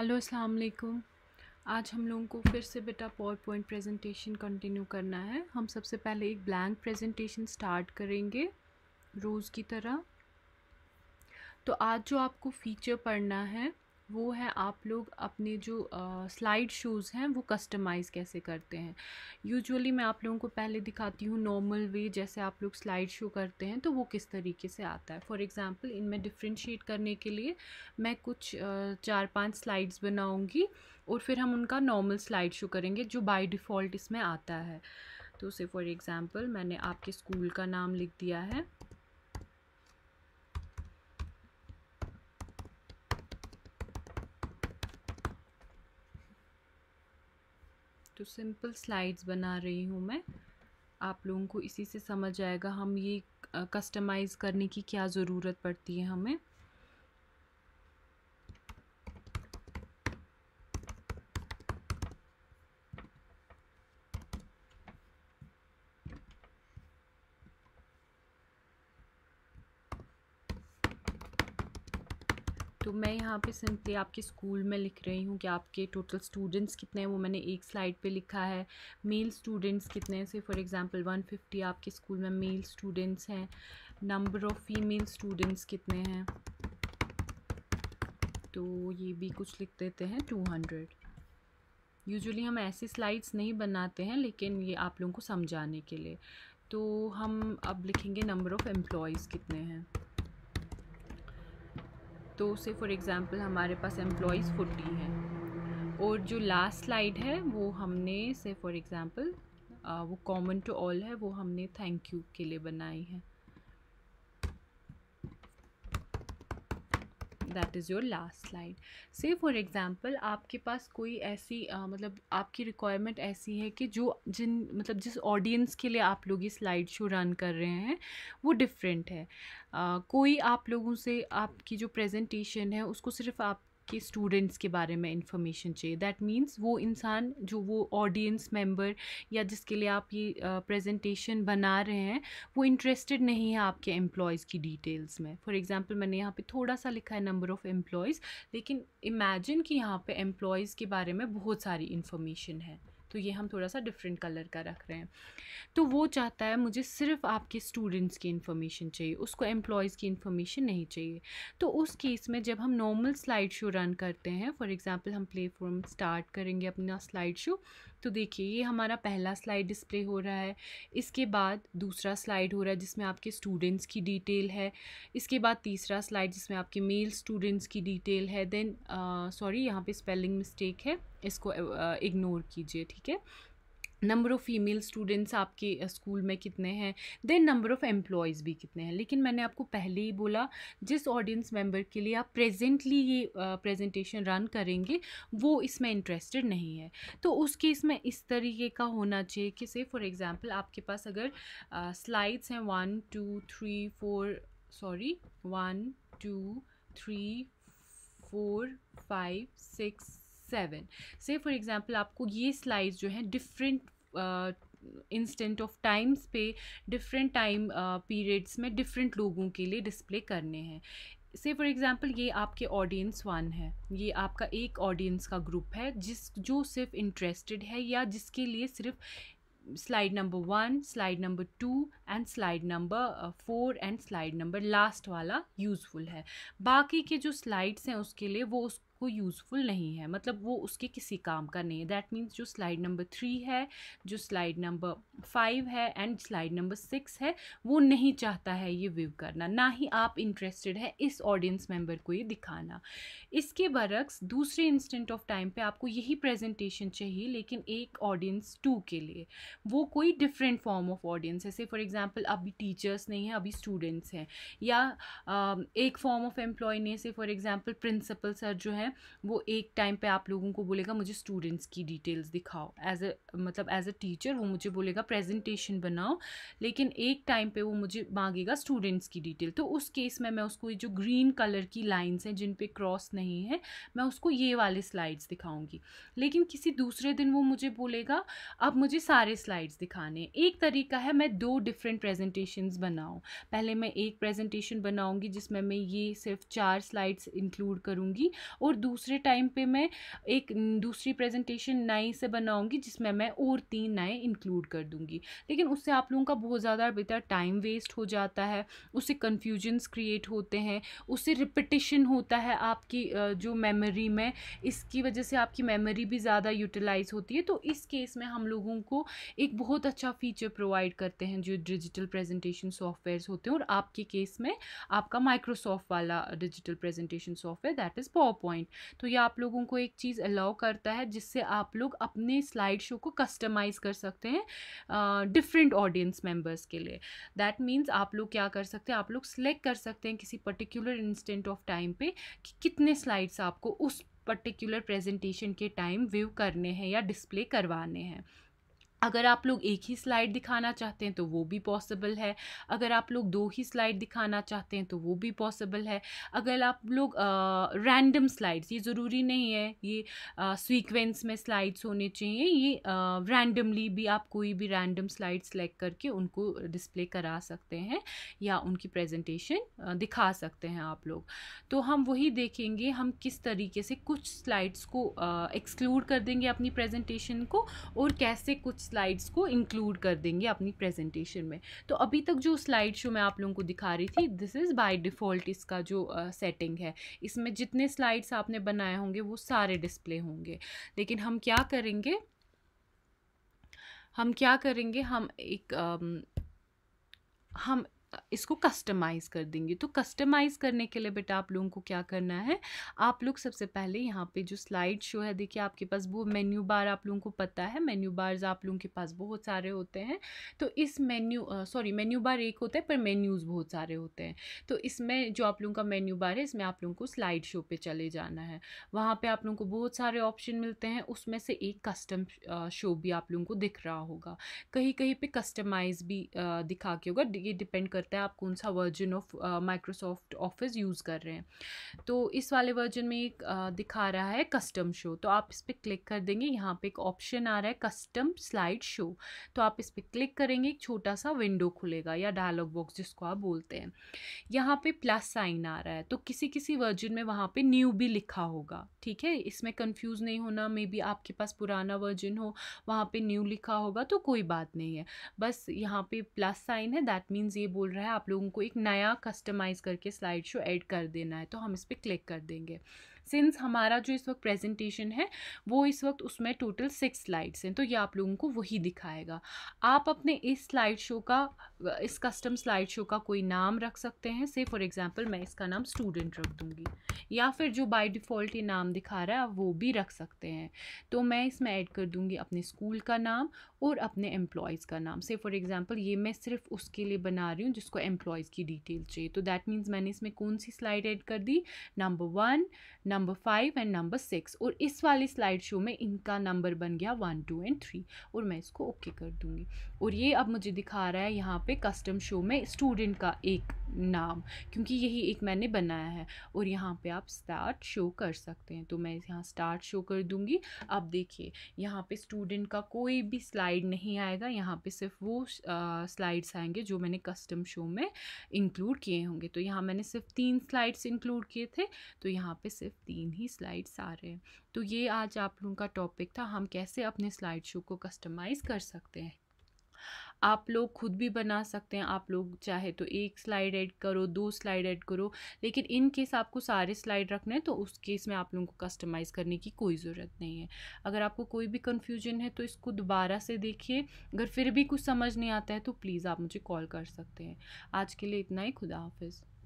hello अस्सलाम वालेकुम आज हम लोगों को फिर से बेटा पावर पॉइंट प्रेजेंटेशन कंटिन्यू करना है हम सबसे पहले एक ब्लैंक प्रेजेंटेशन स्टार्ट करेंगे रोज़ की तरह तो आज जो आपको फीचर पढ़ना है वो है आप लोग अपने जो स्लाइड शूज़ हैं वो कस्टमाइज़ कैसे करते हैं यूजुअली मैं आप लोगों को पहले दिखाती हूँ नॉर्मल वे जैसे आप लोग स्लाइड शो करते हैं तो वो किस तरीके से आता है फॉर एग्ज़ाम्पल इनमें डिफ्रेंशिएट करने के लिए मैं कुछ uh, चार पांच स्लाइड्स बनाऊँगी और फिर हम उनका नॉर्मल स्लाइड शो करेंगे जो बाई डिफ़ॉल्ट इसमें आता है तो उसे फॉर एग्ज़ाम्पल मैंने आपके स्कूल का नाम लिख दिया है तो सिंपल स्लाइड्स बना रही हूँ मैं आप लोगों को इसी से समझ आएगा हम ये कस्टमाइज़ करने की क्या ज़रूरत पड़ती है हमें तो मैं यहाँ पे सिंपली आपके स्कूल में लिख रही हूँ कि आपके टोटल स्टूडेंट्स कितने हैं वो मैंने एक स्लाइड पे लिखा है मेल स्टूडेंट्स कितने हैं से फॉर एग्जांपल 150 आपके स्कूल में मेल स्टूडेंट्स हैं नंबर ऑफ़ फीमेल स्टूडेंट्स कितने हैं तो ये भी कुछ लिख देते हैं टू हंड्रेड यूजुअली हम ऐसे स्लाइड्स नहीं बनाते हैं लेकिन ये आप लोगों को समझाने के लिए तो हम अब लिखेंगे नंबर ऑफ़ एम्प्लॉयज़ कितने हैं तो से फॉर एग्ज़ाम्पल हमारे पास एम्प्लॉयज़ फोर्टी हैं और जो लास्ट स्लाइड है वो हमने से फॉर एग्ज़ाम्पल वो कॉमन टू ऑल है वो हमने थैंक यू के लिए बनाई है that is your last slide से फॉर एग्ज़ाम्पल आपके पास कोई ऐसी uh, मतलब आपकी रिक्वायरमेंट ऐसी है कि जो जिन मतलब जिस ऑडियंस के लिए आप लोग ये स्लाइड शो रन कर रहे हैं वो डिफरेंट है uh, कोई आप लोगों से आपकी जो प्रेजेंटेशन है उसको सिर्फ आप के स्टूडेंट्स के बारे में इंफॉर्मेशन चाहिए दैट मीन्स वो इंसान जो वो ऑडियंस मेम्बर या जिसके लिए आप ये प्रेजेंटेशन बना रहे हैं वो इंटरेस्टेड नहीं है आपके एम्प्लॉयज़ की डिटेल्स में फॉर एग्जांपल मैंने यहाँ पे थोड़ा सा लिखा है नंबर ऑफ़ एम्प्लॉयज़ लेकिन इमेजिन कि यहाँ पे एम्प्लॉयज़ के बारे में बहुत सारी इन्फॉर्मेशन है तो ये हम थोड़ा सा डिफरेंट कलर का रख रहे हैं तो वो चाहता है मुझे सिर्फ आपके स्टूडेंट्स की इन्फॉर्मेशन चाहिए उसको एम्प्लॉयज़ की इन्फॉर्मेशन नहीं चाहिए तो उस केस में जब हम नॉर्मल स्लाइड शो रन करते हैं फॉर एग्ज़ाम्पल हम प्ले फॉर्म स्टार्ट करेंगे अपना स्लाइड शो तो देखिए ये हमारा पहला स्लाइड डिस्प्ले हो रहा है इसके बाद दूसरा स्लाइड हो रहा है जिसमें आपके स्टूडेंट्स की डिटेल है इसके बाद तीसरा स्लाइड जिसमें आपके मेल स्टूडेंट्स की डिटेल है देन सॉरी uh, यहाँ पे स्पेलिंग मिस्टेक है इसको इग्नोर कीजिए ठीक है नंबर ऑफ़ फीमेल स्टूडेंट्स आपके स्कूल में कितने हैं देन नंबर ऑफ़ एम्प्लॉयज़ भी कितने हैं लेकिन मैंने आपको पहले ही बोला जिस ऑडियंस मेंबर के लिए आप प्रेजेंटली ये प्रेजेंटेशन रन करेंगे वो इसमें इंटरेस्टेड नहीं है तो उस केस में इस तरीके का होना चाहिए कि से फॉर एग्ज़ाम्पल आपके पास अगर स्लाइड्स हैं one two three four sorry one two three four five six seven से फॉर एग्ज़ाम्पल आपको ये स्लाइड्स जो हैं डिफरेंट इंस्टेंट ऑफ टाइम्स पे डिफरेंट टाइम पीरियड्स में डिफरेंट लोगों के लिए डिस्प्ले करने हैं से फॉर एग्ज़ाम्पल ये आपके ऑडियंस वन है ये आपका एक ऑडियंस का ग्रुप है जिस जो सिर्फ इंटरेस्टेड है या जिसके लिए सिर्फ slide number one slide number two and slide number four and slide number last वाला यूज़फुल है बाकी के जो स्लाइड्स हैं उसके लिए वो उस वो यूज़फुल नहीं है मतलब वो उसके किसी काम का नहीं है दैट मीन्स जो स्लाइड नंबर थ्री है जो स्लाइड नंबर फाइव है एंड स्लाइड नंबर सिक्स है वो नहीं चाहता है ये व्यू करना ना ही आप इंटरेस्टेड है इस ऑडियंस मेम्बर को ये दिखाना इसके बरक्स दूसरे इंस्टेंट ऑफ टाइम पे आपको यही प्रेजेंटेशन चाहिए लेकिन एक ऑडियंस टू के लिए वो कोई डिफरेंट फॉर्म ऑफ ऑडियंस है से फॉर एग्ज़ाम्पल अभी टीचर्स नहीं है अभी स्टूडेंट्स हैं या एक फॉर्म ऑफ एम्प्लॉय ने से फॉर एग्ज़ाम्पल प्रिंसिपल सर जो है है वो एक टाइम पे आप लोगों को बोलेगा मुझे स्टूडेंट्स की डिटेल्स दिखाओ एज ए मतलब एज ए टीचर वो मुझे बोलेगा प्रेजेंटेशन बनाओ लेकिन एक टाइम पे वो मुझे मांगेगा स्टूडेंट्स की डिटेल तो उस केस में मैं उसको ये जो ग्रीन कलर की लाइन्स हैं जिन पर क्रॉस नहीं है मैं उसको ये वाले स्लाइड्स दिखाऊंगी लेकिन किसी दूसरे दिन वो मुझे बोलेगा अब मुझे सारे स्लाइड्स दिखाने एक तरीका है मैं दो डिफरेंट प्रेजेंटेशंस बनाऊँ पहले मैं एक प्रेजेंटेशन बनाऊँगी जिसमें मैं ये सिर्फ चार स्लाइड्स इंक्लूड करूँगी और दूसरे टाइम पे मैं एक दूसरी प्रेजेंटेशन नए से बनाऊंगी जिसमें मैं और तीन नए इंक्लूड कर दूंगी लेकिन उससे आप लोगों का बहुत ज़्यादा बेहतर टाइम वेस्ट हो जाता है उससे कन्फ्यूजन्स क्रिएट होते हैं उससे रिपिटिशन होता है आपकी जो मेमोरी में इसकी वजह से आपकी मेमोरी भी ज़्यादा यूटिलाइज होती है तो इस केस में हम लोगों को एक बहुत अच्छा फीचर प्रोवाइड करते हैं जो डिजिटल प्रेजेंटेशन सॉफ्टवेयर्स होते हैं और आपके केस में आपका माइक्रोसॉफ्ट वाला digital presentation software that is PowerPoint तो ये आप लोगों को एक चीज़ अलाउ करता है जिससे आप लोग अपने स्लाइड शो को कस्टमाइज़ कर सकते हैं डिफरेंट ऑडियंस मेम्बर्स के लिए दैट मीन्स आप लोग क्या कर सकते हैं आप लोग सिलेक्ट कर सकते हैं किसी पर्टिकुलर इंस्टेंट ऑफ टाइम पे कि कितने स्लाइड्स आपको उस पर्टिकुलर प्रेजेंटेशन के टाइम व्यू करने हैं या डिस्प्ले करवाने हैं अगर आप लोग एक ही स्लाइड दिखाना चाहते हैं तो वो भी पॉसिबल है अगर आप लोग दो ही स्लाइड दिखाना चाहते हैं तो वो भी पॉसिबल है अगर आप लोग रैंडम स्लाइड्स ये ज़रूरी नहीं है ये सीक्वेंस में स्लाइड्स होने चाहिए ये रैंडमली भी आप कोई भी रैंडम स्लाइड सेलेक्ट करके उनको डिस्प्ले करा सकते हैं या उनकी प्रेजेंटेशन दिखा सकते हैं आप लोग तो हम वही देखेंगे हम किस तरीके से कुछ स्लाइड्स को एक्सक्लूड कर देंगे अपनी प्रेजेंटेशन को और कैसे कुछ स्लाइड्स को इंक्लूड कर देंगे अपनी प्रेजेंटेशन में तो अभी तक जो स्लाइड शो मैं आप लोगों को दिखा रही थी दिस इज़ बाय डिफ़ॉल्ट इसका जो सेटिंग uh, है इसमें जितने स्लाइड्स आपने बनाए होंगे वो सारे डिस्प्ले होंगे लेकिन हम क्या करेंगे हम क्या करेंगे हम एक um, हम इसको कस्टमाइज़ कर देंगे तो कस्टमाइज़ करने के लिए बेटा आप लोगों को क्या करना है आप लोग सबसे पहले यहाँ पे जो स्लाइड शो है देखिए आपके पास वो मेन्यू बार आप लोगों को पता है मेन्यू बार्स आप लोगों के पास बहुत सारे होते हैं तो इस मेन्यू सॉरी मेन्यू बार एक होता है पर मेन्यूज़ बहुत सारे होते हैं तो इसमें जो आप लोगों का मेन्यू बार है इसमें आप लोगों को स्लाइड शो पर चले जाना है वहाँ पर आप लोगों को बहुत सारे ऑप्शन मिलते हैं उसमें से एक कस्टम शो भी आप लोगों को दिख रहा होगा कहीं कहीं पर कस्टमाइज़ भी दिखा के होगा ये डिपेंड करता है आप कौन सा version of Microsoft Office use कर रहे हैं तो इस वाले वर्जन में एक uh, दिखा रहा है कस्टम शो तो आप इस पर क्लिक कर देंगे यहाँ पे एक ऑप्शन आ रहा है कस्टम स्लाइड शो तो आप इस पर क्लिक करेंगे एक छोटा सा विंडो खुलेगा या डायलॉग बॉक्स जिसको आप बोलते हैं यहाँ पे प्लस साइन आ रहा है तो किसी किसी वर्जन में वहाँ पे न्यू भी लिखा होगा ठीक है इसमें कंफ्यूज नहीं होना मे बी आपके पास पुराना वर्जन हो वहाँ पे न्यू लिखा होगा तो कोई बात नहीं है बस यहाँ पे प्लस साइन है दैट मीन्स ये बोल बोल रहा है आप लोगों को एक नया कस्टमाइज़ करके स्लाइड शो ऐड कर देना है तो हम इस पर क्लिक कर देंगे सिंस हमारा जो इस वक्त प्रेजेंटेशन है वो इस वक्त उसमें टोटल सिक्स स्लाइड्स हैं तो ये आप लोगों को वही दिखाएगा आप अपने इस स्लाइड शो का इस कस्टम स्लाइड शो का कोई नाम रख सकते हैं से फॉर एग्ज़ाम्पल मैं इसका नाम स्टूडेंट रख दूँगी या फिर जो बाई डिफ़ॉल्ट ये नाम दिखा रहा है आप वो भी रख सकते हैं तो मैं इसमें ऐड कर दूँगी अपने स्कूल का नाम और अपने एम्प्लॉयज़ का नाम से फॉर एग्ज़ाम्पल ये मैं सिर्फ उसके लिए बना रही हूँ जिसको एम्प्लॉयज़ की डिटेल चाहिए तो दैट मीन्स मैंने इसमें कौन सी स्लाइड ऐड कर दी number one number number five and number six और इस वाली स्लाइड शो में इनका नंबर बन गया वन टू एंड थ्री और मैं इसको ओके okay कर दूँगी और ये अब मुझे दिखा रहा है यहाँ पे कस्टम शो में स्टूडेंट का एक नाम क्योंकि यही एक मैंने बनाया है और यहाँ पे आप स्टार्ट शो कर सकते हैं तो मैं यहाँ स्टार्ट शो कर दूँगी आप देखिए यहाँ पे स्टूडेंट का कोई भी स्लाइड नहीं आएगा यहाँ पे सिर्फ वो स्लाइड्स आएंगे जो मैंने कस्टम शो में इंक्लूड किए होंगे तो यहाँ मैंने सिर्फ तीन स्लाइड्स इंक्लूड किए थे तो यहाँ पर सिर्फ तीन ही स्लाइड्स आ रहे हैं तो ये आज आप लोगों का टॉपिक था हम कैसे अपने स्लाइड शो को कस्टमाइज़ कर सकते हैं आप लोग खुद भी बना सकते हैं आप लोग चाहे तो एक स्लाइड ऐड करो दो स्लाइड ऐड करो लेकिन इन केस आपको सारे स्लाइड रखने हैं तो उस केस में आप लोगों को कस्टमाइज़ करने की कोई ज़रूरत नहीं है अगर आपको कोई भी कन्फ्यूजन है तो इसको दोबारा से देखिए अगर फिर भी कुछ समझ नहीं आता है तो प्लीज़ आप मुझे कॉल कर सकते हैं आज के लिए इतना ही खुदा हाफिज़